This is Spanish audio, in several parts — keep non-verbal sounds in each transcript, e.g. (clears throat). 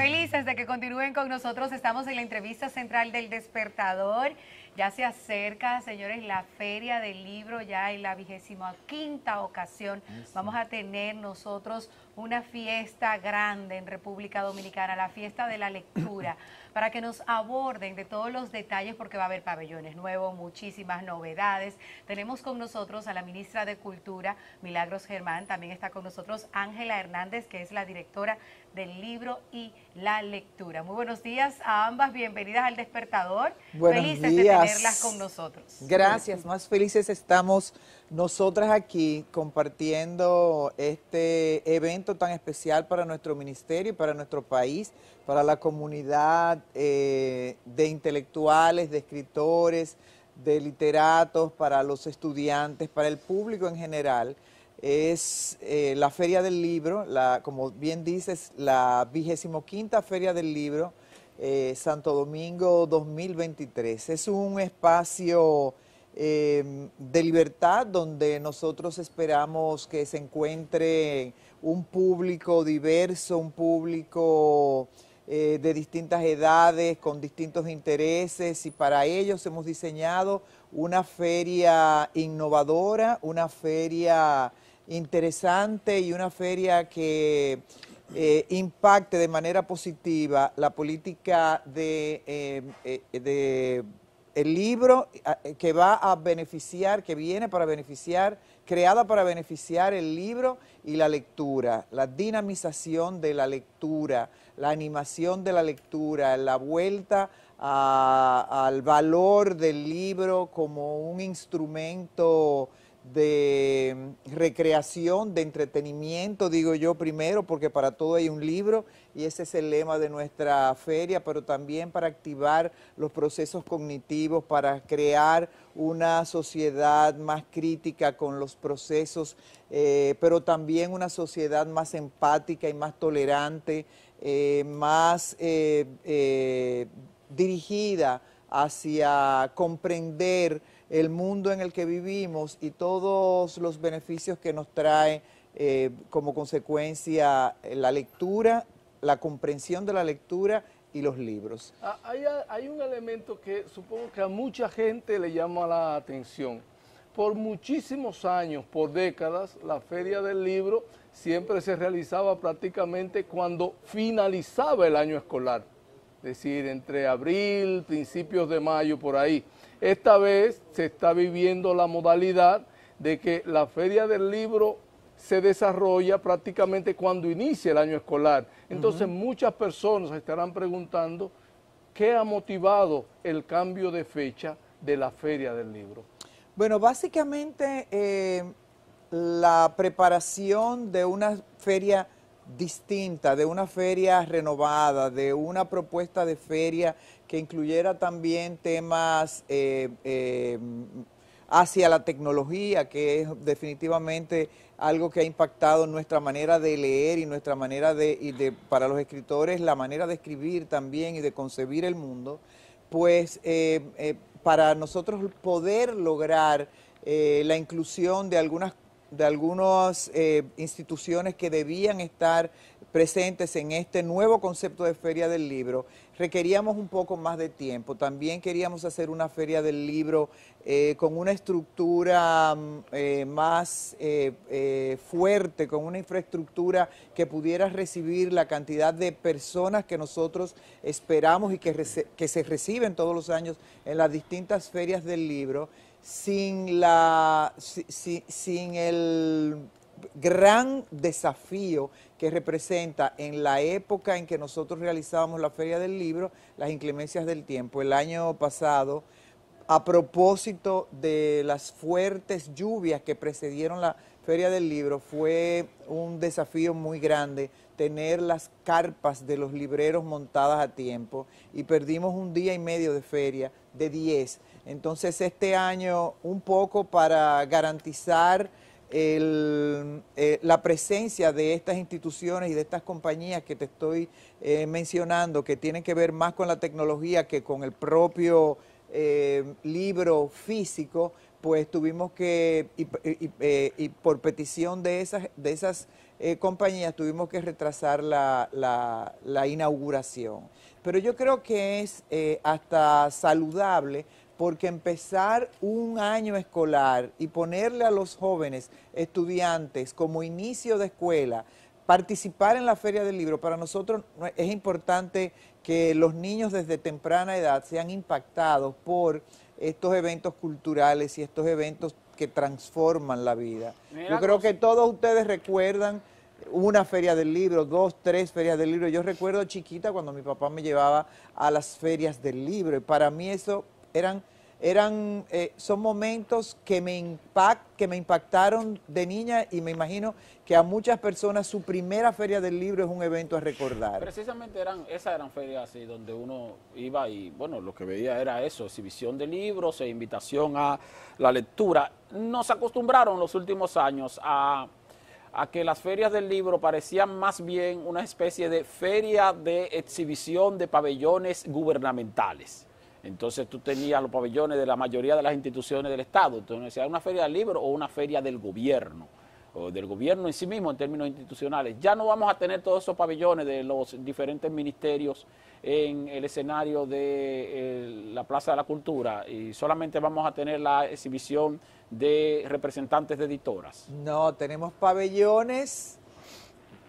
Felices de que continúen con nosotros. Estamos en la entrevista central del despertador. Ya se acerca, señores, la feria del libro ya en la vigésima quinta ocasión. Vamos a tener nosotros una fiesta grande en República Dominicana, la fiesta de la lectura, (coughs) para que nos aborden de todos los detalles, porque va a haber pabellones nuevos, muchísimas novedades. Tenemos con nosotros a la ministra de Cultura, Milagros Germán, también está con nosotros Ángela Hernández, que es la directora del libro y la lectura. Muy buenos días a ambas, bienvenidas al despertador. felices de tenerlas con nosotros. Gracias, más felices estamos nosotras aquí compartiendo este evento tan especial para nuestro ministerio para nuestro país, para la comunidad eh, de intelectuales, de escritores, de literatos, para los estudiantes, para el público en general es eh, la Feria del Libro, la, como bien dices, la vigésimo quinta Feria del Libro, eh, Santo Domingo 2023. Es un espacio em, de libertad donde nosotros esperamos que se encuentre un público diverso, un público eh, de distintas edades, con distintos intereses, y para ellos hemos diseñado una feria innovadora, una feria interesante y una feria que eh, impacte de manera positiva la política de, eh, eh, el libro que va a beneficiar, que viene para beneficiar, creada para beneficiar el libro y la lectura, la dinamización de la lectura, la animación de la lectura, la vuelta al valor del libro como un instrumento de mm, recreación, de entretenimiento, digo yo primero, porque para todo hay un libro y ese es el lema de nuestra feria, pero también para activar los procesos cognitivos, para crear una sociedad más crítica con los procesos, eh, pero también una sociedad más empática y más tolerante, eh, más eh, dirigida hacia comprender el mundo en el que vivimos y todos los beneficios que nos trae eh, como consecuencia la lectura, la comprensión de la lectura y los libros. Ah, hay un elemento que supongo que a mucha gente le llama la atención. Por muchísimos años, por décadas, la Feria del Libro siempre se realizaba prácticamente cuando finalizaba el año escolar decir, entre abril, principios de mayo, por ahí. Esta vez se está viviendo la modalidad de que la Feria del Libro se desarrolla prácticamente cuando inicia el año escolar. Entonces muchas personas estarán preguntando qué ha motivado el cambio de fecha de la Feria del Libro. Bueno, básicamente eh, la preparación de una feria distinta, de una feria renovada, de una propuesta de feria que incluyera también temas eh, eh, hacia la tecnología, que es definitivamente algo que ha impactado nuestra manera de leer y nuestra manera de, para los escritores, la manera de escribir también y de concebir el mundo, pues eh, para nosotros poder lograr la inclusión de algunas de algunas eh, instituciones que debían estar presentes en este nuevo concepto de Feria del Libro, requeríamos un poco más de tiempo. También queríamos hacer una Feria del Libro eh, con una estructura mm, eh, más fuerte, con una infraestructura que pudiera recibir la cantidad de personas que nosotros esperamos y que, que se reciben todos los años en las distintas ferias del libro sin, la, sin, el gran desafío que representa en la época en que nosotros realizábamos la Feria del Libro, las inclemencias del tiempo. El año pasado, a propósito de las fuertes lluvias que precedieron la Feria del Libro, fue un desafío muy grande tener las carpas de los libreros montadas a tiempo y perdimos un día y medio de feria de 10 entonces este año un poco para garantizar eh, la presencia de estas instituciones y de estas compañías que te estoy eh, mencionando, que tienen que ver más con la tecnología que con el propio eh, libro físico, pues tuvimos que, y, por petición de esas, compañías, tuvimos que retrasar la, inauguración. Pero yo creo que es hasta saludable porque empezar un año escolar y ponerle a los jóvenes estudiantes como inicio de escuela, participar en la feria del libro, para nosotros es importante que los niños desde temprana edad sean impactados por estos eventos culturales y estos eventos que transforman la vida. Yo creo que todos ustedes recuerdan una feria del libro, dos, tres ferias del libro. Yo recuerdo chiquita cuando mi papá me llevaba a las ferias del libro y para mí eso eran, eran, eh, son momentos que me, impact, que me impactaron de niña y me imagino que a muchas personas su primera feria del libro es un evento a recordar. Precisamente eran, esas eran ferias así donde uno iba y bueno, lo que veía era eso, exhibición de libros e invitación a la lectura. Nos acostumbraron los últimos años a que las ferias del libro parecían más bien una especie de feria de exhibición de pabellones gubernamentales. Entonces tú tenías los pabellones de la mayoría de las instituciones del Estado. Entonces era una feria del libro o una feria del gobierno, o del gobierno en sí mismo en términos institucionales. Ya no vamos a tener todos esos pabellones de los diferentes ministerios en el escenario de eh, la Plaza de la Cultura y solamente vamos a tener la exhibición de representantes de editoras. No, tenemos pabellones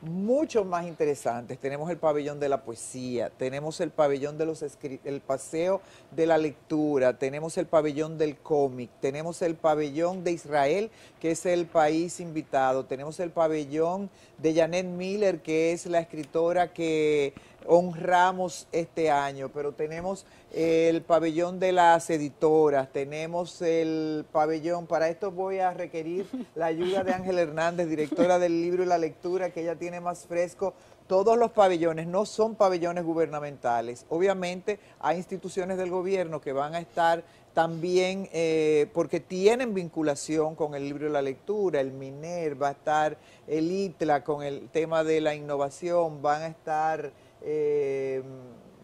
mucho más interesantes. Tenemos el pabellón de la poesía, tenemos el pabellón de los el paseo de la lectura, tenemos el pabellón del cómic, tenemos el pabellón de Israel, que es el país invitado, tenemos el pabellón de Janet Miller, que es la escritora que honramos este año, pero tenemos el pabellón de las editoras, tenemos el pabellón, para esto voy a requerir la ayuda de Ángel Hernández, directora del libro y la lectura, que ella tiene más fresco. Todos los pabellones no son pabellones gubernamentales. Obviamente hay instituciones del gobierno que van a estar también eh, porque tienen vinculación con el libro y la lectura, el MINER, va a estar el ITLA con el tema de la innovación, van a estar eh,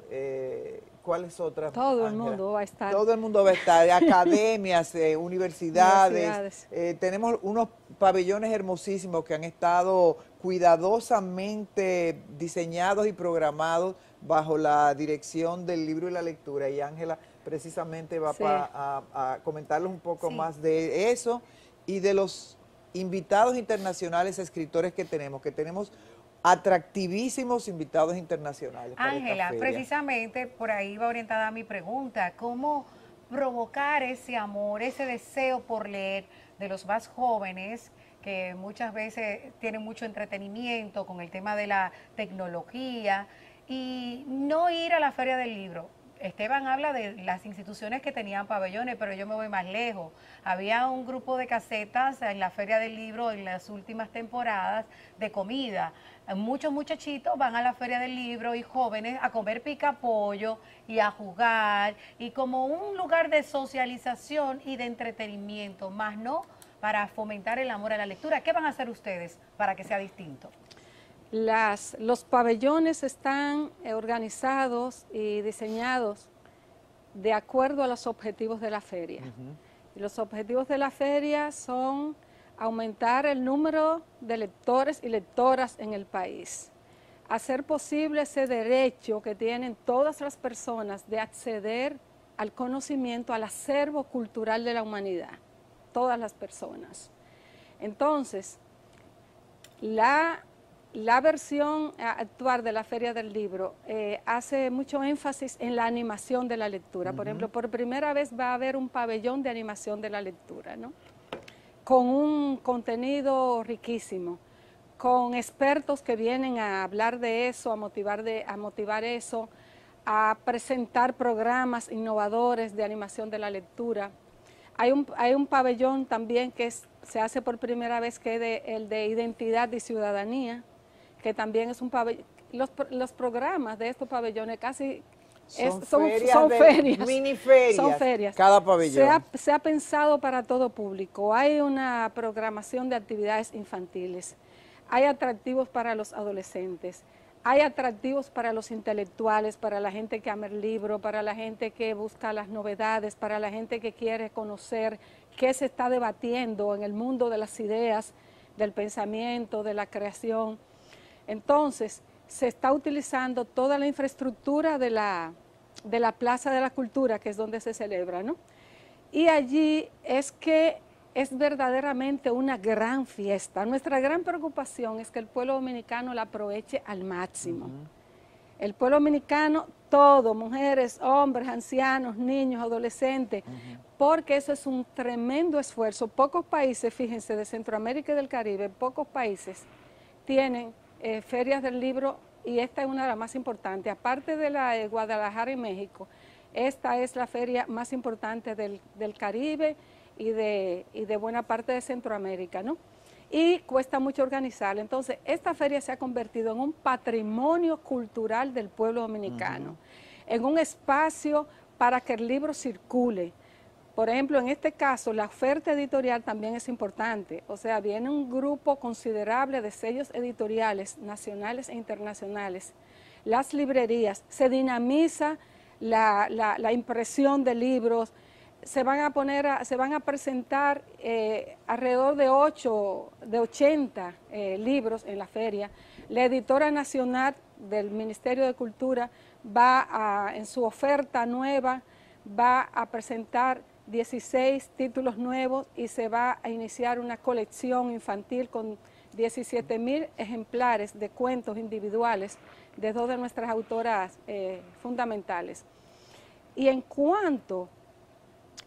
eh, ¿Cuáles otras? Todo el mundo va a estar. Todo el mundo va a estar. (laughs) Academias, eh, universidades. Eh, tenemos unos pabellones hermosísimos que han estado cuidadosamente diseñados y programados bajo la dirección del libro y la lectura. Y Ángela precisamente va a, comentarles un poco más de eso y de los invitados internacionales escritores que tenemos, que tenemos atractivísimos invitados internacionales. Ángela, precisamente por ahí va orientada mi pregunta, ¿cómo provocar ese amor, ese deseo por leer de los más jóvenes que muchas veces tienen mucho entretenimiento con el tema de la tecnología y no ir a la feria del libro? Esteban habla de las instituciones que tenían pabellones, pero yo me voy más lejos. Había un grupo de casetas en la Feria del Libro en las últimas temporadas de comida. Muchos muchachitos van a la Feria del Libro y jóvenes a comer pica-pollo y a jugar y como un lugar de socialización y de entretenimiento, más no para fomentar el amor a la lectura. ¿Qué van a hacer ustedes para que sea distinto? Las, los pabellones están eh, organizados y diseñados de acuerdo a los objetivos de la feria. y los objetivos de la feria son aumentar el número de lectores y lectoras en el país, hacer posible ese derecho que tienen todas las personas de acceder al conocimiento, al acervo cultural de la humanidad, todas las personas. Entonces, la la versión eh, actual de la Feria del Libro eh, hace mucho énfasis en la animación de la lectura. Por ejemplo, por primera vez va a haber un pabellón de animación de la lectura, ¿no? con un contenido riquísimo, con expertos que vienen a hablar de eso, a motivar, de, a motivar eso, a presentar programas innovadores de animación de la lectura. Hay un, hay un pabellón también que se hace por primera vez, que es el de identidad y ciudadanía, que también es un pabellón. Los, los programas de estos pabellones casi son, ferias, son ferias, ferias. Cada pabellón. Se ha, se ha, pensado para todo público. Hay una programación de actividades infantiles. Hay atractivos para los adolescentes. Hay atractivos para los intelectuales, para la gente que ama el libro, para la gente que busca las novedades, para la gente que quiere conocer qué se está debatiendo en el mundo de las ideas, del pensamiento, de la creación. Entonces, se está utilizando toda la infraestructura de la, de la Plaza de la Cultura, que es donde se celebra, ¿no? Y allí es que es verdaderamente una gran fiesta. Nuestra gran preocupación es que el pueblo dominicano la aproveche al máximo. El pueblo dominicano, todo, mujeres, hombres, ancianos, niños, adolescentes, porque eso es un tremendo esfuerzo. Pocos países, fíjense, de Centroamérica y del Caribe, pocos países tienen eh, ferias del libro y esta es una de las más importantes. Aparte de la de eh, Guadalajara y México, esta es la feria más importante del, Caribe y de, buena parte de Centroamérica, ¿no? Y cuesta mucho organizarla. Entonces, esta feria se ha convertido en un patrimonio cultural del pueblo dominicano, en un espacio para que el libro circule, por ejemplo, en este caso, la oferta editorial también es importante. O sea, viene un grupo considerable de sellos editoriales nacionales e internacionales. Las librerías, se dinamiza la, impresión de libros, se van a poner, se van a presentar eh, alrededor de 8, de 80 eh, libros en la feria. La editora nacional del Ministerio de Cultura va a, en su oferta nueva, va a presentar 16 títulos nuevos y se va a iniciar una colección infantil con 17 mil ejemplares de cuentos individuales de dos de nuestras autoras eh, fundamentales. Y en cuanto,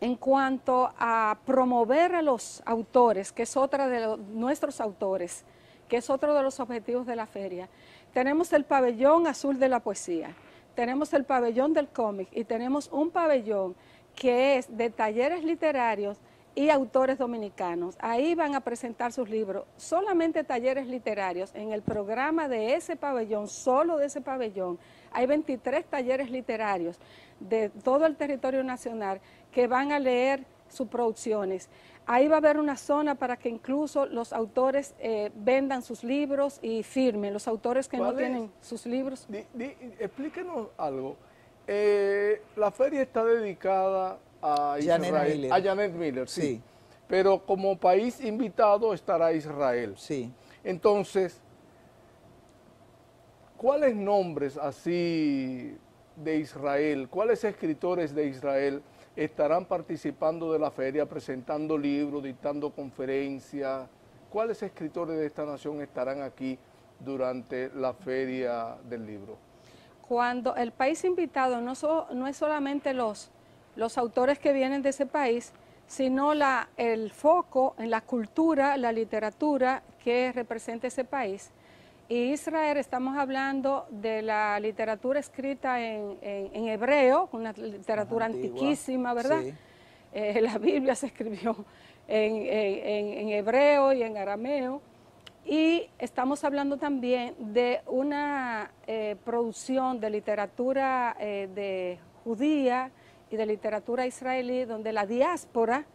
en cuanto a promover a los autores, que es otra de nuestros autores, que es otro de los objetivos de la feria, tenemos el pabellón azul de la poesía, tenemos el pabellón del cómic y tenemos un pabellón que es de talleres literarios y autores dominicanos. Ahí van a presentar sus libros, solamente talleres literarios. En el programa de ese pabellón, solo de ese pabellón, hay 23 talleres literarios de todo el territorio nacional que van a leer sus producciones. Ahí va a haber una zona para que incluso los autores eh, vendan sus libros y firmen, los autores que no tienen sus libros. explíquenos algo. Eh, la feria está dedicada a Janet Miller. Pero como país invitado estará Israel. Sí. Entonces, ¿cuáles nombres así de Israel, cuáles escritores de Israel estarán participando de la feria, presentando libros, dictando conferencias? ¿Cuáles escritores de esta nación estarán aquí durante la feria del libro? cuando el país invitado no, es solamente los, autores que vienen de ese país, sino el foco en la cultura, la literatura que representa ese país. Y Israel, estamos hablando de la literatura escrita en, hebreo, una literatura antiquísima, ¿verdad? Eh, la Biblia se escribió en, hebreo y en arameo. Y estamos hablando también de una eh, producción de literatura eh, de judía y de literatura israelí, donde la diáspora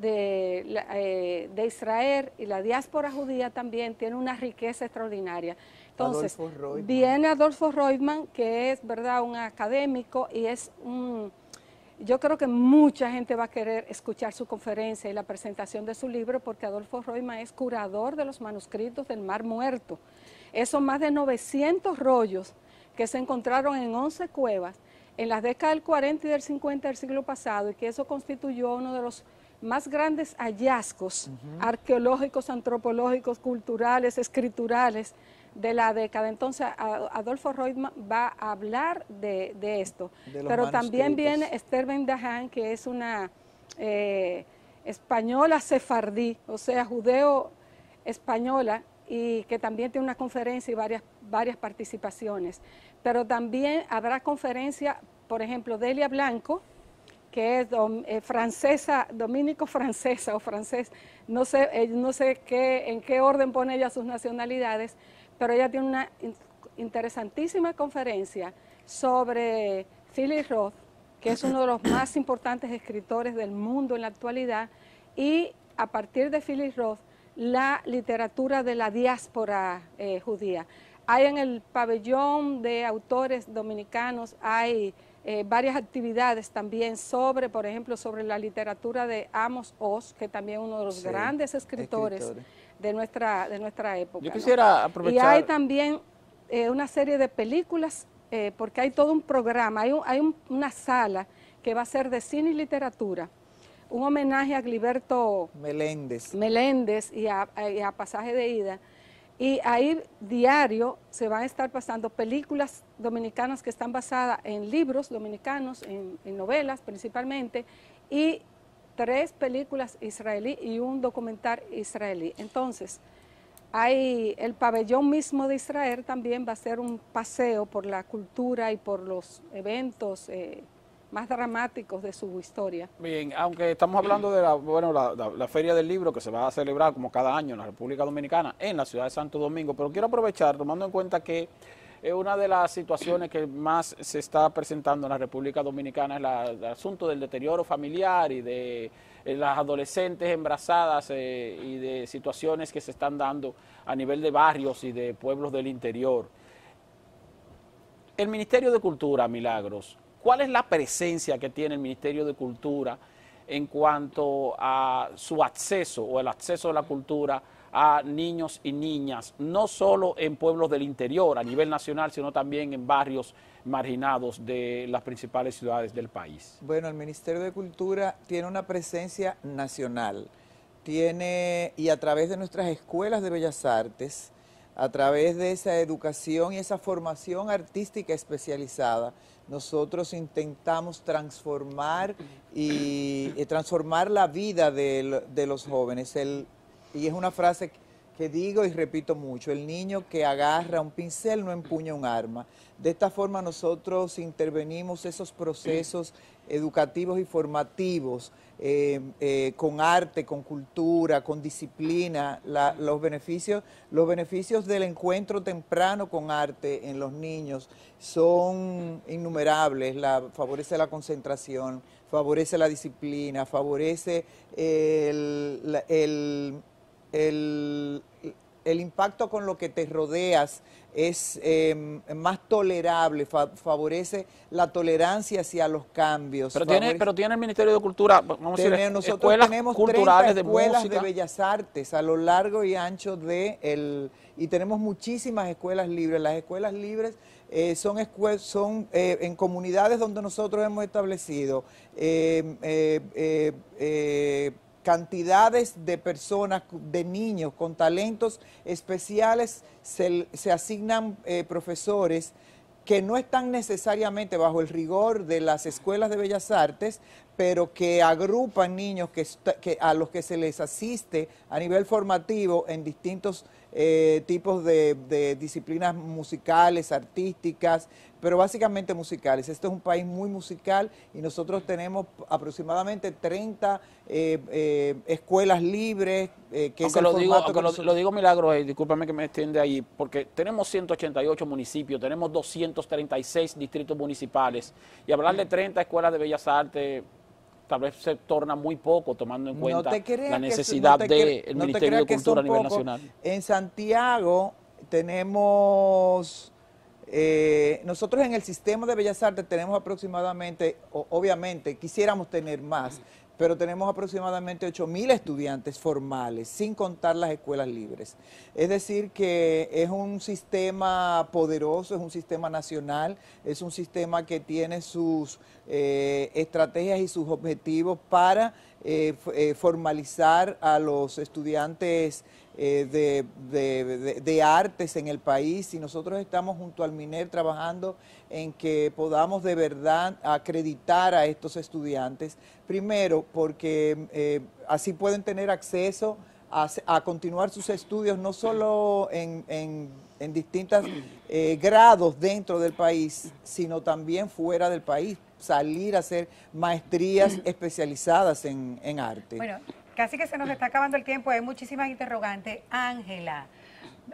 de, eh, de, Israel y la diáspora judía también tiene una riqueza extraordinaria. Entonces, viene Adolfo Reutemann, que es verdad un académico y es un... Yo creo que mucha gente va a querer escuchar su conferencia y la presentación de su libro porque Adolfo Roima es curador de los manuscritos del Mar Muerto. Esos más de 900 rollos que se encontraron en 11 cuevas en las décadas del 40 y del 50 del siglo pasado y que eso constituyó uno de los más grandes hallazgos arqueológicos, antropológicos, culturales, escriturales de la década. Entonces, Adolfo Reutemann va a hablar de, esto. Pero también viene Esther Dahan, que es una eh, española sefardí, o sea, judeo-española, y que también tiene una conferencia y varias, varias participaciones. Pero también habrá conferencia, por ejemplo, Delia Blanco, que es eh, francesa, dominico francesa o francés, no sé, eh, no sé qué, en qué orden pone ella sus nacionalidades, pero ella tiene una interesantísima conferencia sobre Philip Roth, que es uno de los más importantes escritores del mundo en la actualidad, y a partir de Philip Roth, la literatura de la diáspora eh, judía. Hay en el pabellón de autores dominicanos, hay eh, varias actividades también sobre, por ejemplo, sobre la literatura de Amos Oz, que también es uno de los grandes escritores de nuestra, de nuestra época. Yo quisiera aprovechar... Y hay también eh, una serie de películas, eh, porque hay todo un programa, hay, hay una sala que va a ser de cine y literatura, un homenaje a Gliberto Meléndez, Meléndez y, a, Pasaje de Ida, y ahí diario se van a estar pasando películas dominicanas que están basadas en libros dominicanos, en, en novelas principalmente, y tres películas israelí y un documental israelí. Entonces, hay el pabellón mismo de Israel también va a ser un paseo por la cultura y por los eventos eh, más dramáticos de su historia. Bien, aunque estamos hablando de la, bueno, la, Feria del Libro que se va a celebrar como cada año en la República Dominicana, en la ciudad de Santo Domingo, pero quiero aprovechar, tomando en cuenta que eh, una de las situaciones que más se está presentando en la República Dominicana es el asunto del deterioro familiar y de eh, las adolescentes embarazadas eh, y de situaciones que se están dando a nivel de barrios y de pueblos del interior. El Ministerio de Cultura, Milagros, ¿cuál es la presencia que tiene el Ministerio de Cultura en cuanto a su acceso o el acceso a la cultura? a niños y niñas, no solo en pueblos del interior a nivel nacional, sino también en barrios marginados de las principales ciudades del país. Bueno, el Ministerio de Cultura tiene una presencia nacional, tiene y a través de nuestras escuelas de bellas artes, a través de esa educación y esa formación artística especializada, nosotros intentamos transformar y, transformar la vida de, de los jóvenes. El y es una frase que digo y repito mucho, el niño que agarra un pincel no empuña un arma. De esta forma nosotros intervenimos esos procesos educativos y formativos eh, eh, con arte, con cultura, con disciplina, los, beneficios, los beneficios del encuentro temprano con arte en los niños son innumerables, favorece la concentración, favorece la disciplina, favorece el el, impacto con lo que te rodeas es em, más tolerable, favorece la tolerancia hacia los cambios. Pero tiene, pero tiene el Ministerio de Cultura, vamos a decir, nosotros escuelas tenemos culturales 30 escuelas de, bellas artes a lo largo y ancho de el y tenemos muchísimas escuelas libres. Las escuelas libres eh, son, son eh, en comunidades donde nosotros hemos establecido em, eh, cantidades de personas, de niños con talentos especiales, se, asignan eh, profesores que no están necesariamente bajo el rigor de las escuelas de bellas artes, pero que agrupan niños a los que se les asiste a nivel formativo en distintos eh, tipos de, disciplinas musicales, artísticas, pero básicamente musicales. Este es un país muy musical y nosotros tenemos aproximadamente 30 eh, eh, escuelas libres. que lo, digo, aunque lo, digo milagro, discúlpame que me extiende ahí, porque tenemos 188 municipios, tenemos 236 distritos municipales y hablar de 30 escuelas de bellas artes tal vez se torna muy poco tomando en cuenta la necesidad de no Ministerio de Cultura a nivel nacional. En Santiago tenemos, eh, nosotros en el sistema de Bellas Artes tenemos aproximadamente, obviamente, quisiéramos tener más, pero tenemos aproximadamente 8.000 estudiantes formales, sin contar las escuelas libres. Es decir, que es un sistema poderoso, es un sistema nacional, es un sistema que tiene sus eh, estrategias y sus objetivos para eh, eh, formalizar a los estudiantes eh, de, artes en el país y nosotros estamos junto al MINER trabajando en que podamos de verdad acreditar a estos estudiantes, primero porque eh, así pueden tener acceso a, a, continuar sus estudios no solo en, distintos eh, grados dentro del país, sino también fuera del país, salir a hacer maestrías especializadas en, arte. Casi que se nos está acabando el tiempo, hay muchísimas interrogantes. Ángela,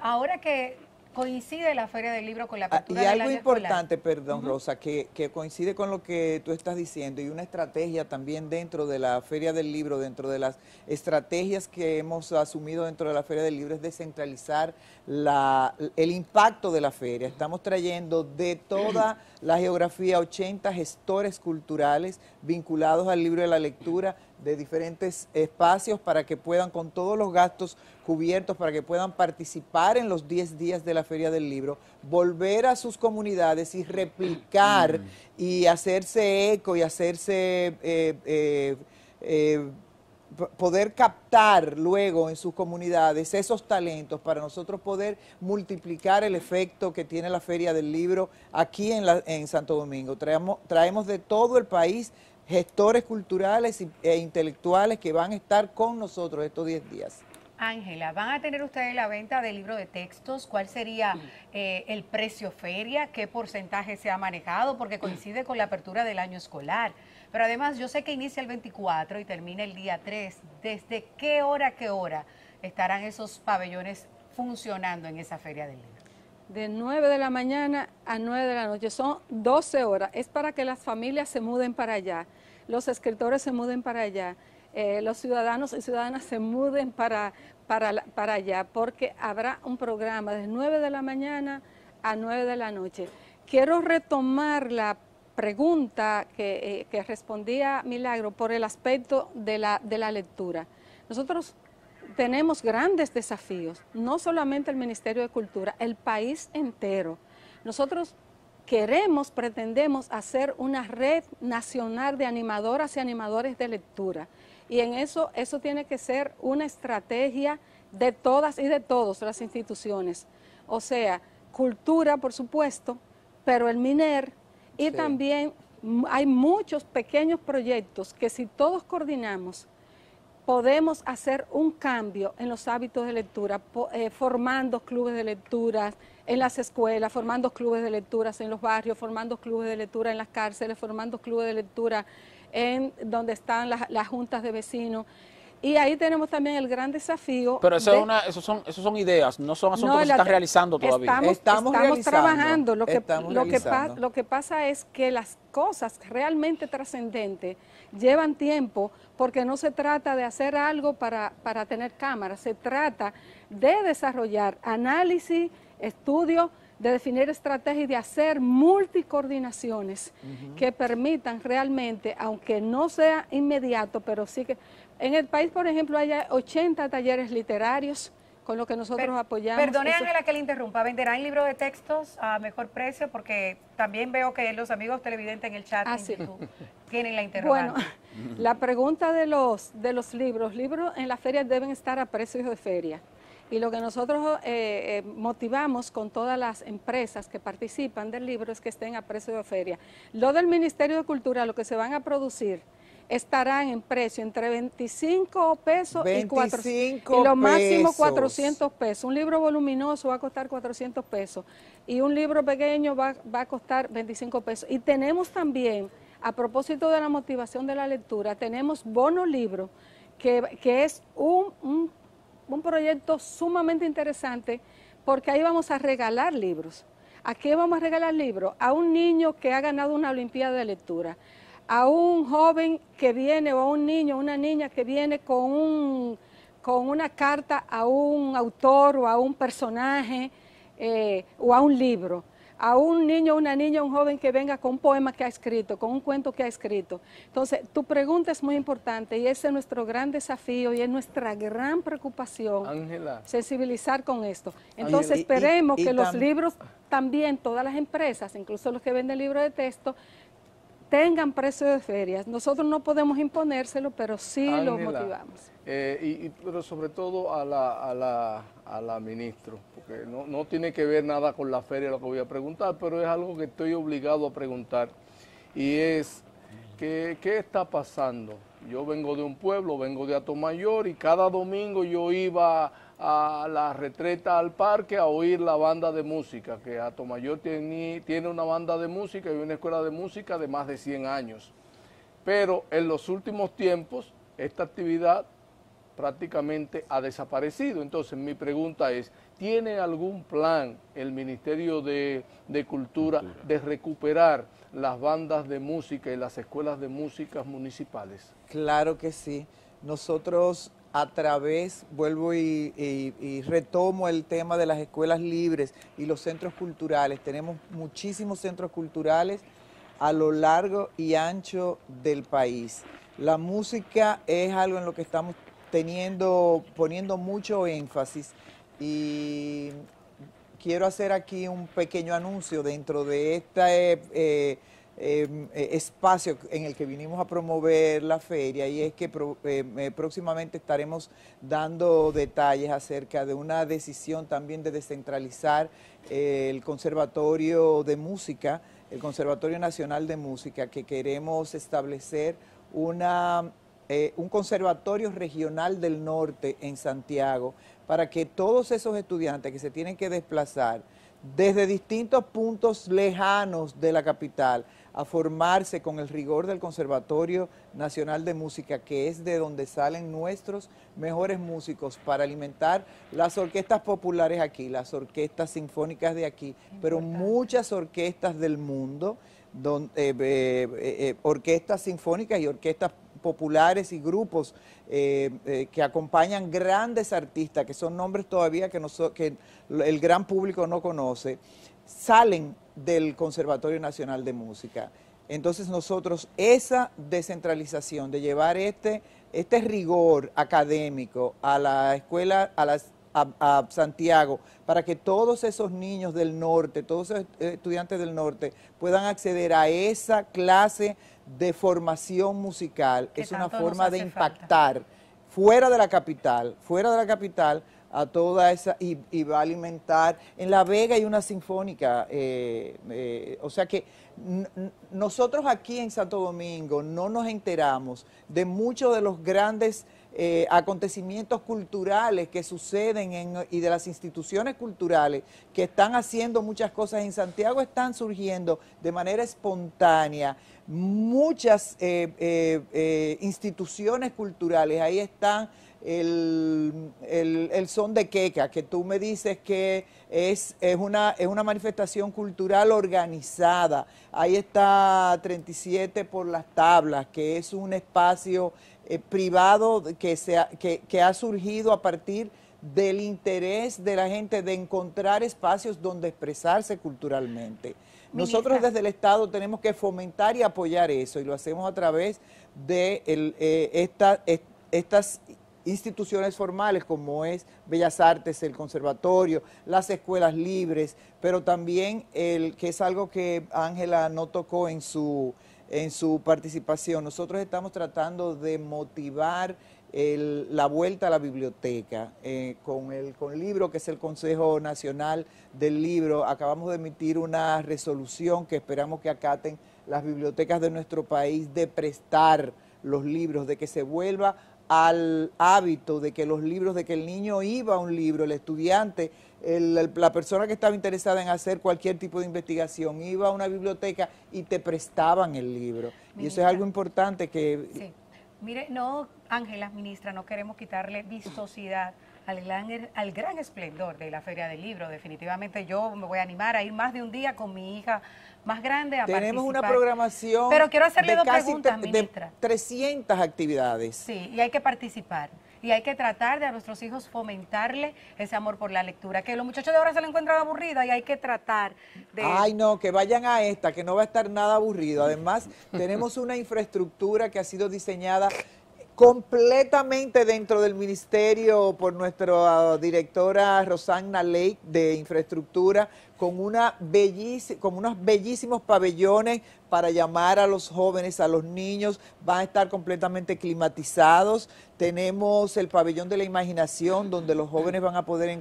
ahora que coincide la Feria del Libro con la ah, apertura y algo importante, perdón Rosa, que, coincide con lo que tú estás diciendo y una estrategia también dentro de la Feria del Libro, dentro de las estrategias que hemos asumido dentro de la Feria del Libro es descentralizar la, el impacto de la feria. Estamos trayendo de toda la geografía 80 gestores culturales vinculados al libro de la lectura de diferentes espacios para que puedan con todos los gastos cubiertos para que puedan participar en los 10 días de la Feria del Libro, volver a sus comunidades y replicar mm. y hacerse eco y hacerse... Eh, eh, eh, poder captar luego en sus comunidades esos talentos para nosotros poder multiplicar el efecto que tiene la Feria del Libro aquí en, la, en Santo Domingo. Traemos, traemos de todo el país gestores culturales e intelectuales que van a estar con nosotros estos 10 días. Ángela, ¿van a tener ustedes la venta del libro de textos? ¿Cuál sería eh, el precio feria? ¿Qué porcentaje se ha manejado? Porque coincide con la apertura del año escolar. Pero además yo sé que inicia el 24 y termina el día 3. ¿Desde qué hora, qué hora estarán esos pabellones funcionando en esa feria del libro? de 9 de la mañana a 9 de la noche. Son 12 horas. Es para que las familias se muden para allá, los escritores se muden para allá, eh, los ciudadanos y ciudadanas se muden para, para, allá, porque habrá un programa de 9 de la mañana a 9 de la noche. Quiero retomar la pregunta eh, que, respondía Milagro por el aspecto de la, de la lectura. Nosotros tenemos grandes desafíos, no solamente el Ministerio de Cultura, el país entero. Nosotros queremos, pretendemos hacer una red nacional de animadoras y animadores de lectura. Y en eso, eso tiene que ser una estrategia de todas y de todas las instituciones. O sea, cultura, por supuesto, pero el MINER y también hay muchos pequeños proyectos que si todos coordinamos, podemos hacer un cambio en los hábitos de lectura, eh, formando clubes de lectura, en las escuelas, formando clubes de lecturas en los barrios, formando clubes de lectura en las cárceles, formando clubes de lectura en donde están las, juntas de vecinos. Y ahí tenemos también el gran desafío. Pero eso, son, eso son ideas, no son asuntos que se están realizando todavía. Estamos, estamos, trabajando. Lo que, lo, que lo que pasa es que las cosas realmente trascendentes llevan tiempo porque no se trata de hacer algo para, para tener cámaras, se trata de desarrollar análisis, Estudio de definir estrategias y de hacer multicoordinaciones que permitan realmente, aunque no sea inmediato, pero sí que... En el país, por ejemplo, haya 80 talleres literarios, con lo que nosotros apoyamos. Perdone, Ángela, que le interrumpa. ¿Venderán libros de textos a mejor precio? Porque también veo que los amigos televidentes en el chat ah, (laughs) tienen la interrogante. Bueno, la pregunta de los, de los libros. Libros en la feria deben estar a precios de feria. Y lo que nosotros eh, eh, motivamos con todas las empresas que participan del libro es que estén a precio de feria. Lo del Ministerio de Cultura, lo que se van a producir, estarán en precio entre 25 pesos y, lo máximo 400 pesos. Un libro voluminoso va a costar 400 pesos y un libro pequeño va, a costar 25 pesos. Y tenemos también, a propósito de la motivación de la lectura, tenemos bono libro, que, es un un proyecto sumamente interesante porque ahí vamos a regalar libros. ¿A qué vamos a regalar libros? A un niño que ha ganado una Olimpiada de Lectura, a un joven que viene o a un niño, una niña que viene con, una carta a un autor o a un personaje eh, o a un libro a un niño, una niña, un joven que venga con un poema que ha escrito, con un cuento que ha escrito. Entonces, tu pregunta es muy importante y ese es nuestro gran desafío y es nuestra gran preocupación, sensibilizar con esto. Entonces, esperemos que los libros también, todas las empresas, incluso los que venden libros de texto, tengan precio de ferias. Nosotros no podemos imponérselo, pero sí lo motivamos. Eh, y, pero sobre todo a la a la ministra, porque no, tiene que ver nada con la feria lo que voy a preguntar, pero es algo que estoy obligado a preguntar y es ¿qué, está pasando? Yo vengo de un pueblo, vengo de Atomayor y cada domingo yo iba a la retreta al parque a oír la banda de música, que Atomayor tiene, tiene una banda de música y una escuela de música de más de 100 años. Pero en los últimos tiempos esta actividad prácticamente ha desaparecido. Entonces mi pregunta es, ¿tiene algún plan el Ministerio de, Cultura, de recuperar las bandas de música y las escuelas de música municipales? Claro que sí. Nosotros a través, vuelvo y retomo el tema de las escuelas libres y los centros culturales. Tenemos muchísimos centros culturales a lo largo y ancho del país. La música es algo en lo que estamos teniendo, poniendo mucho énfasis y quiero hacer aquí un pequeño anuncio dentro de este espacio en el que vinimos a promover la feria y es que próximamente estaremos dando detalles acerca de una decisión también de descentralizar el Conservatorio de Música, el Conservatorio Nacional de Música, que queremos establecer una eh, un conservatorio regional del norte en Santiago para que todos esos estudiantes que se tienen que desplazar desde distintos puntos lejanos de la capital a formarse con el rigor del Conservatorio Nacional de Música, que es de donde salen nuestros mejores músicos para alimentar las orquestas populares aquí, las orquestas sinfónicas de aquí, pero muchas orquestas del mundo, donde, eh, eh, orquestas sinfónicas y orquestas populares y grupos eh, eh, que acompañan grandes artistas, que son nombres todavía que, que el gran público no conoce, salen del Conservatorio Nacional de Música. Entonces nosotros esa descentralización de llevar este, este rigor académico a la escuela, a a, Santiago para que todos esos niños del norte, todos esos estudiantes del norte puedan acceder a esa clase de formación musical es una forma de impactar fuera de la capital, fuera de la capital a toda esa y, va a alimentar. En La Vega hay una sinfónica, eh, eh, o sea que nosotros aquí en Santo Domingo no nos enteramos de muchos de los grandes eh, acontecimientos culturales que suceden y de las instituciones culturales que están haciendo muchas cosas en Santiago están surgiendo de manera espontánea muchas eh, eh, eh, instituciones culturales. Ahí está el, el, son de queca, que tú me dices que es, es, una, es una manifestación cultural organizada. Ahí está 37 por las tablas, que es un espacio privado que, se que, que ha surgido a partir de del interés de la gente de encontrar espacios donde expresarse culturalmente. Nosotros desde el Estado tenemos que fomentar y apoyar eso y lo hacemos a través de eh, estas instituciones formales como es Bellas Artes, el conservatorio, las escuelas libres, pero también el que es algo que Ángela no tocó en su en su participación. Nosotros estamos tratando de motivar la vuelta a la biblioteca eh, con, el, con libro, que es el Consejo Nacional del Libro. Acabamos de emitir una resolución que esperamos que acaten las bibliotecas de nuestro país de prestar los libros, de que se vuelva al hábito de que los libros, de que el niño iba a un libro, el estudiante, la persona que estaba interesada en hacer cualquier tipo de investigación, iba a una biblioteca y te prestaban el libro. y eso es algo importante que... Mire, no, Ángela, ministra, no queremos quitarle vistosidad al gran, al gran esplendor de la Feria del Libro. Definitivamente yo me voy a animar a ir más de un día con mi hija más grande a Tenemos una programación de casi 300 actividades. Sí, y hay que participar y hay que tratar de a nuestros hijos fomentarle ese amor por la lectura, que los muchachos de ahora se lo encuentran aburrido y hay que tratar de... Ay, no, que vayan a esta, que no va a estar nada aburrido. Además, tenemos una infraestructura que ha sido diseñada completamente dentro del ministerio por nuestra ah, directora Rosanna Lake de infraestructura con, una unos bellísimos pabellones para llamar a los jóvenes, a los niños, van a estar completamente climatizados. Tenemos el pabellón de la imaginación donde los jóvenes van a poder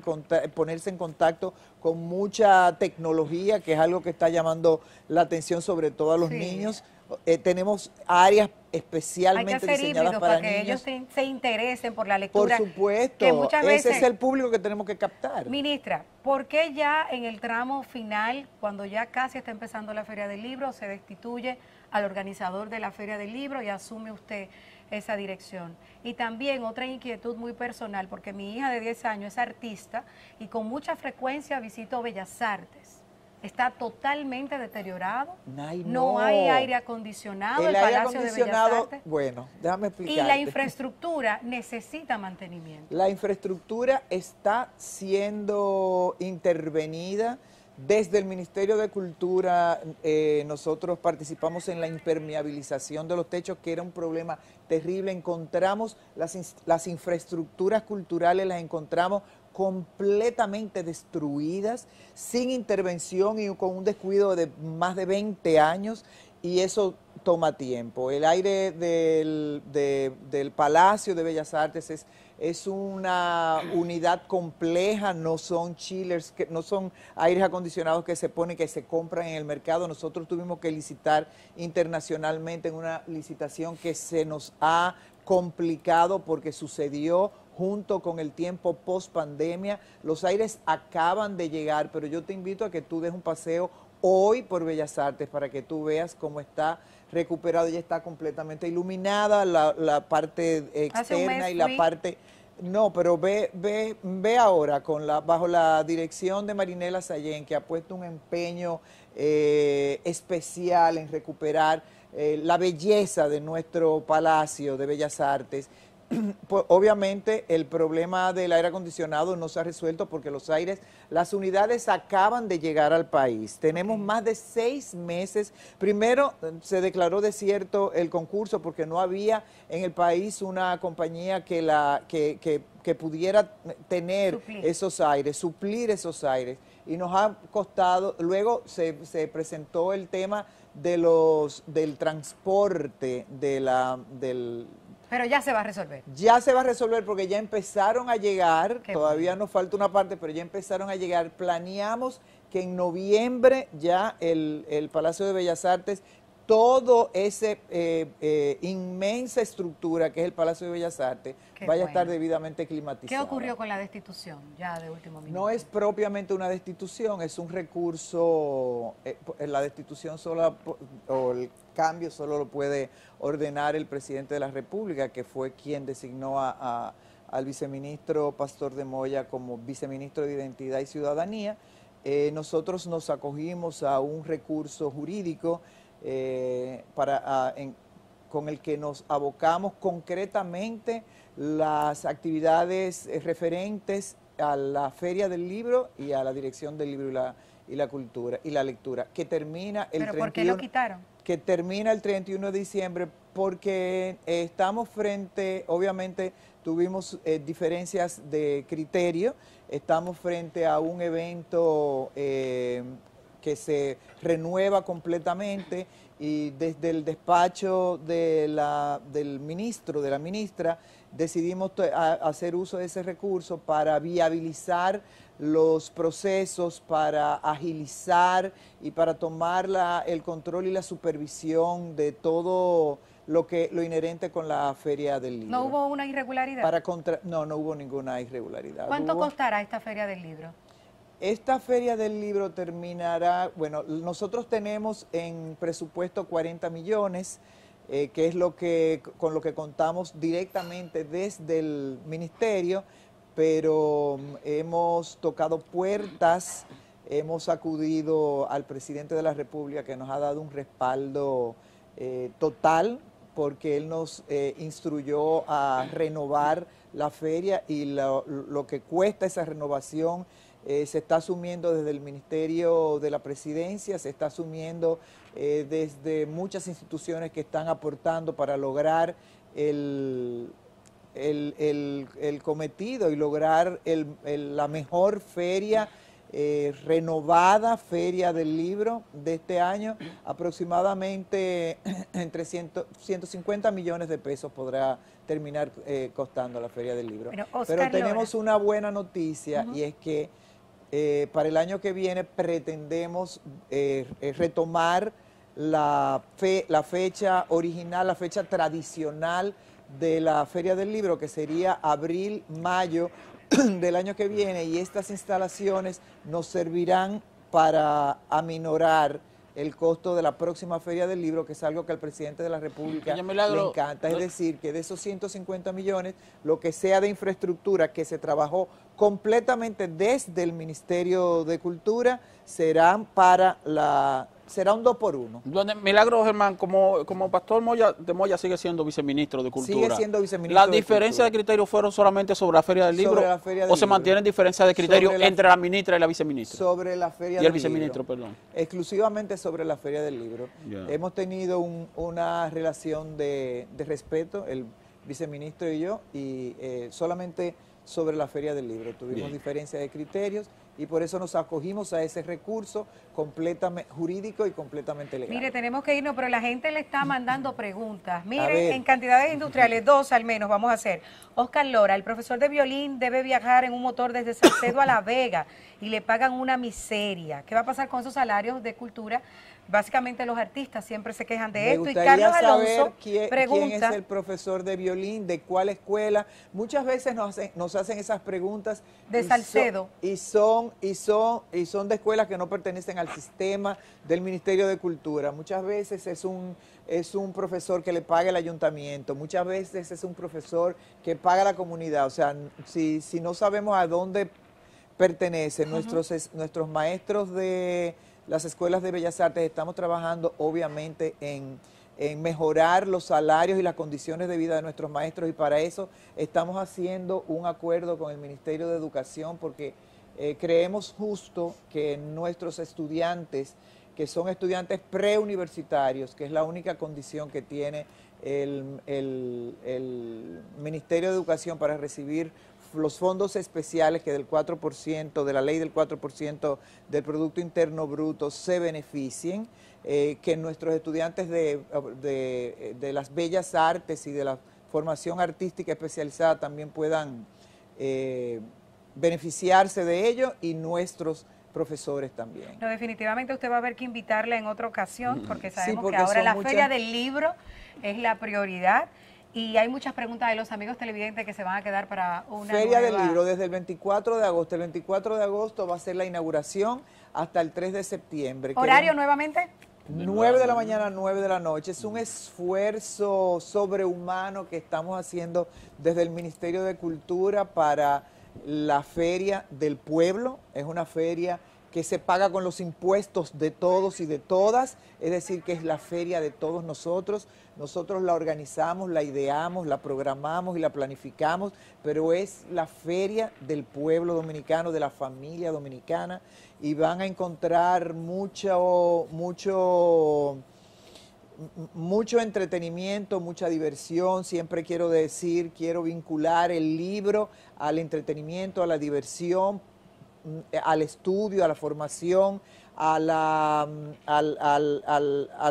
ponerse en contacto con mucha tecnología, que es algo que está llamando la atención sobre todo a los niños. Eh, tenemos áreas especialmente Hay para, que ellos se, interesen por la lectura. Por supuesto, que muchas veces, ese es el público que tenemos que captar. Ministra, ¿por qué ya en el tramo final, cuando ya casi está empezando la Feria del Libro, se destituye al organizador de la Feria del Libro y asume usted esa dirección? Y también otra inquietud muy personal, porque mi hija de 10 años es artista y con mucha frecuencia visito Bellas Artes está totalmente deteriorado. no. hay aire acondicionado. El, aire acondicionado, bueno, déjame explicar. Y la infraestructura necesita mantenimiento. La infraestructura está siendo intervenida. Desde el Ministerio de Cultura eh, nosotros participamos en la impermeabilización de los techos, que era un problema terrible. Encontramos las, las infraestructuras culturales, las encontramos completamente destruidas, sin intervención y con un descuido de más de 20 años, y eso toma tiempo. El aire del, Palacio de Bellas Artes es, es, una unidad compleja, no son chillers, no son aires acondicionados que se ponen, que se compran en el mercado. Nosotros tuvimos que licitar internacionalmente en una licitación que se nos ha complicado porque sucedió junto con el tiempo post pandemia. Los aires acaban de llegar, pero yo te invito a que tú des un paseo hoy por Bellas Artes para que tú veas cómo está recuperado, ya está completamente iluminada la, parte externa y la parte... No, pero ve, ve, ahora con la, bajo la dirección de Marinela Sayen que ha puesto un empeño eh, especial en recuperar eh, la belleza de nuestro Palacio de Bellas Artes (clears throat) Pues, obviamente el problema del aire acondicionado no se ha resuelto porque los aires, las unidades acaban de llegar al país. Tenemos más de seis meses. Primero se declaró desierto el concurso porque no había en el país una compañía que, la, que, pudiera tener esos aires, suplir esos aires. Y nos ha costado, luego se, se presentó el tema de los del transporte de la, del, pero ya se va a resolver. Ya se va a resolver porque ya empezaron a llegar, todavía nos falta una parte, pero ya empezaron a llegar. Planeamos que en noviembre ya el, el Palacio de Bellas Artes todo ese eh, eh, inmensa estructura que es el Palacio de Bellas Artes vaya a estar debidamente climatizada. ¿Qué ocurrió con la destitución ya de último minuto? No es propiamente una destitución, es un recurso, eh, la destitución solo o el cambio solo lo puede ordenar el presidente de la República, que fue quien designó a, al viceministro Pastor de Moya como viceministro de Identidad y Ciudadanía. nosotros nos acogimos a un recurso jurídico eh, para, ah, con el que nos abocamos concretamente las actividades eh, referentes a la Feria del Libro y a la Dirección del Libro y la, Cultura y la Lectura, que termina el ¿Pero por qué lo quitaron? Que termina el 31 de diciembre porque estamos frente, obviamente tuvimos eh, diferencias de criterio, estamos frente a un evento eh, que se renueva completamente y desde el despacho de la, del ministro, de la ministra, decidimos hacer uso de ese recurso para viabilizar los procesos, para agilizar y para tomar la, el control y la supervisión de todo lo que lo inherente con la feria del libro. ¿No hubo una irregularidad? Para no, no hubo ninguna irregularidad. ¿Cuánto costará esta feria del libro? Esta feria del libro terminará, bueno, nosotros tenemos en presupuesto 40 millones, eh, que es lo que con lo que contamos directamente desde el ministerio, pero mm, hemos tocado puertas, hemos acudido al presidente de la República que nos ha dado un respaldo eh, total porque él nos eh, instruyó a renovar la feria y lo que cuesta esa renovación eh, se está asumiendo desde el Ministerio de la Presidencia, se está asumiendo eh, desde muchas instituciones que están aportando para lograr el, el, cometido y lograr la mejor feria. Eh, renovada feria del libro de este año, aproximadamente (clears throat) entre ciento, 150 millones de pesos podrá terminar costando la feria del libro. Pero, tenemos una buena noticia y es que eh, para el año que viene pretendemos eh, eh, retomar la fecha original, la fecha tradicional de la Feria del Libro, que sería abril, mayo (clears throat) del año que viene, y estas instalaciones nos servirán para aminorar el costo de la próxima Feria del Libro, que es algo que al presidente de la República le encanta. Es decir, que de esos 150 millones, lo que sea de infraestructura que se trabajó completamente desde el Ministerio de Cultura, serán para la será un 2 por 1 Milagro Germán, como, como Pastor Moya, de Moya sigue siendo viceministro de Cultura. Sigue siendo viceministro. ¿Las diferencias de, criterio fueron solamente sobre la Feria del Libro? ¿O se mantienen diferencias de criterio entre la ministra y la viceministra? Sobre la Feria del Libro. Y el viceministro, perdón. Exclusivamente sobre la Feria del Libro. Hemos tenido una relación de, respeto, el viceministro y yo, y eh, solamente sobre la Feria del Libro. Tuvimos diferencia de criterios y por eso nos acogimos a ese recurso completamente jurídico y completamente legal. Mire, tenemos que irnos, pero la gente le está mandando preguntas. Mire, en cantidades industriales, (laughs) dos al menos vamos a hacer. Oscar Lora, el profesor de violín debe viajar en un motor desde Salcedo a La Vega y le pagan una miseria. ¿Qué va a pasar con esos salarios de cultura Básicamente los artistas siempre se quejan de esto y Carlos Alonso quién, es el profesor de violín, de cuál escuela. Muchas veces nos hacen, nos hacen esas preguntas de Salcedo y son y son y son de escuelas que no pertenecen al sistema del Ministerio de Cultura. Muchas veces es un es un profesor que le paga el ayuntamiento, muchas veces es un profesor que paga la comunidad. O sea, si, si no sabemos a dónde pertenecen nuestros nuestros maestros de las escuelas de Bellas Artes estamos trabajando obviamente en, mejorar los salarios y las condiciones de vida de nuestros maestros y para eso estamos haciendo un acuerdo con el Ministerio de Educación porque eh, creemos justo que nuestros estudiantes, que son estudiantes preuniversitarios, que es la única condición que tiene el, el Ministerio de Educación para recibir los fondos especiales que del 4%, de la ley del 4% del Producto Interno Bruto se beneficien, eh, que nuestros estudiantes de, las bellas artes y de la formación artística especializada también puedan eh, beneficiarse de ello y nuestros profesores también. definitivamente usted va a haber que invitarle en otra ocasión mm. porque sabemos que ahora la feria del libro es la prioridad y hay muchas preguntas de los amigos televidentes que se van a quedar para una Feria del Libro desde el 24 de agosto. El 24 de agosto va a ser la inauguración hasta el 3 de septiembre. ¿Horario nuevamente? 9 de la mañana 9 de la noche. Es un esfuerzo sobrehumano que estamos haciendo desde el Ministerio de Cultura para la Feria del Pueblo. Es una feria que se paga con los impuestos de todos y de todas, es decir, que es la feria de todos nosotros. Nosotros la organizamos, la ideamos, la programamos y la planificamos, pero es la feria del pueblo dominicano, de la familia dominicana, y van a encontrar mucho, mucho, mucho entretenimiento, mucha diversión. Siempre quiero decir, quiero vincular el libro al entretenimiento, a la diversión al estudio, a la formación, a,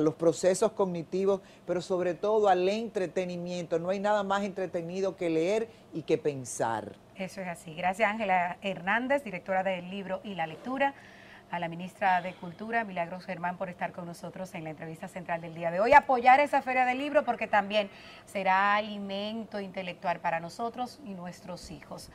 los procesos cognitivos, pero sobre todo al entretenimiento. No hay nada más entretenido que leer y que pensar. Eso es así. Gracias Ángela Hernández, directora del libro y la lectura a la ministra de Cultura, Milagros Germán, por estar con nosotros en la entrevista central del día de hoy. Apoyar esa feria del libro porque también será alimento intelectual para nosotros y nuestros hijos.